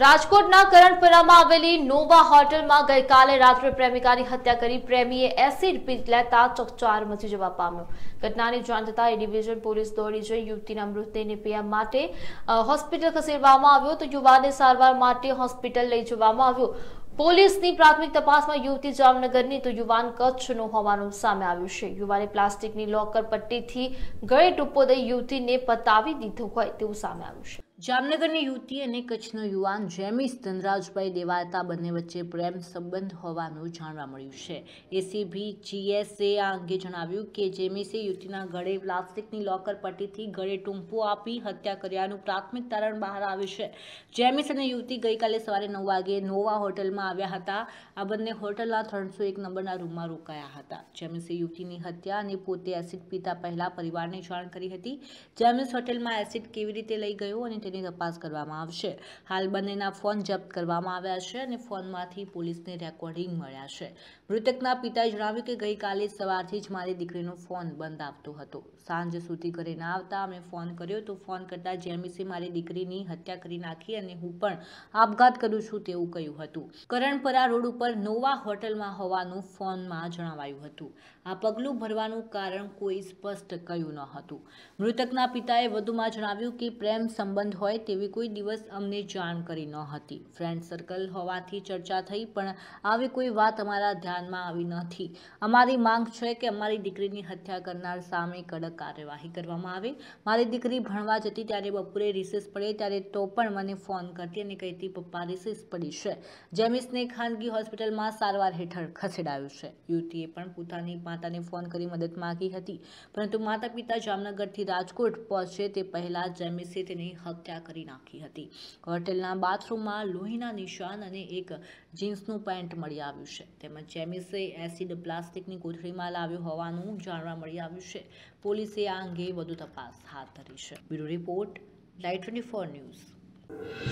રાજકોટના કરણપુરામાં આવેલી નોવા હોટલમાં ગઈકાલે રાત્રે પ્રેમિકાની હત્યા કરી પ્રેમીએ એસિડ પી લેતા ચકચાર મચી જવા પામ્યો ઘટનાની જાણ થતાં એ ડિવિઝન પોલીસ દોડી જઈ યુવતીના મૃતદેહને પીવા માટે હોસ્પિટલ ખસેડવામાં આવ્યો તો યુવાને સારવાર માટે હોસ્પિટલ લઈ જવામાં આવ્યો પોલીસની પ્રાથમિક તપાસમાં યુવતી જામનગરની તો યુવાન કચ્છનો હોવાનું સામે આવ્યું છે યુવાને પ્લાસ્ટિકની લોકર પટ્ટીથી ગળે ટૂંપો દઈ યુવતીને પતાવી દીધું હોય તેવું સામે આવ્યું છે જામનગરની યુવતી અને કચ્છનો યુવાન જેમિસ ધનરાજભાઈ દેવાતા બંને વચ્ચે પ્રેમ સંબંધ હોવાનું જાણવા મળ્યું છે એસીબી જીએસએ આ અંગે જણાવ્યું કે જેમિસે યુવતીના ગળે પ્લાસ્ટિકની લોકર પટ્ટીથી ગળે ટૂંપો આપી હત્યા કર્યાનું પ્રાથમિક તારણ બહાર આવ્યું છે જેમિસ અને યુવતી ગઈકાલે સવારે નવ વાગે નોવા હોટલમાં આવ્યા હતા આ બંને હોટલના ત્રણસો એક નંબરના રૂમમાં રોકાયા હતા જેમિસે યુવતીની હત્યા અને પોતે એસિડ પીતા પહેલા પરિવારને જાણ કરી હતી જેમિસ હોટલમાં એસિડ કેવી રીતે લઈ ગયો અને તેની તપાસ કરવામાં આવશે હાલ બંનેના ફોન જપ્ત કરવામાં આવ્યા છે અને ફોનમાંથી પોલીસને રેકોર્ડિંગ મળ્યા છે મૃતકના પિતાએ જણાવ્યું કે ગઈકાલે સવારથી જ મારી દીકરીનો ફોન બંધ આવતો હતો સાંજ સુધી ઘરે ના આવતા અમે ફોન કર્યો તો ફોન કરતાં જેમીસે મારી દીકરીની હત્યા કરી નાખી અને હું પણ આપઘાત કરું છું તેવું કહ્યું હતું કરણપરા રોડ ઉપર નોવા હોટલમાં હોવાનું ફોનમાં જણાવાયું હતું આ પગલું ભરવાનું કારણ કોઈ સ્પષ્ટ કહ્યું ન હતું મૃતકના પિતાએ વધુમાં જણાવ્યું કે પ્રેમ સંબંધ હોય તેવી કોઈ દિવસ અમને જાણ કરી ન હતી ફ્રેન્ડ સર્કલ હોવાથી ચર્ચા થઈ પણ આવી કોઈ વાત અમારા ધ્યાનમાં આવી નથી અમારી માંગ છે કે અમારી દીકરીની હત્યા કરનાર સામે કડક કાર્યવાહી કરવામાં આવે મારી દીકરી ભણવા જતી ત્યારે બપોરે રિસેસ પડે ત્યારે તો પણ મને ફોન કરતી અને કહેતી પપ્પા રિસેસ પડી છે જેમિસને ખાનગી હોસ્પિટલમાં સારવાર હેઠળ ખસેડાયું છે યુવતીએ પણ પોતાની માતાને ફોન કરી મદદ માગી હતી પરંતુ માતા પિતા જામનગરથી રાજકોટ પહોંચે તે પહેલાં જેમિસે તેની હત્યા હત્યા કરી નાખી હતી હોટેલના બાથરૂમમાં લોહીના નિશાન અને એક જીન્સનું પેન્ટ મળી આવ્યું છે તેમજ જેમિસે એસિડ પ્લાસ્ટિકની કોથળીમાં લાવ્યું હોવાનું જાણવા મળી આવ્યું છે પોલીસે આ અંગે વધુ તપાસ હાથ ધરી છે bureau report light twenty four news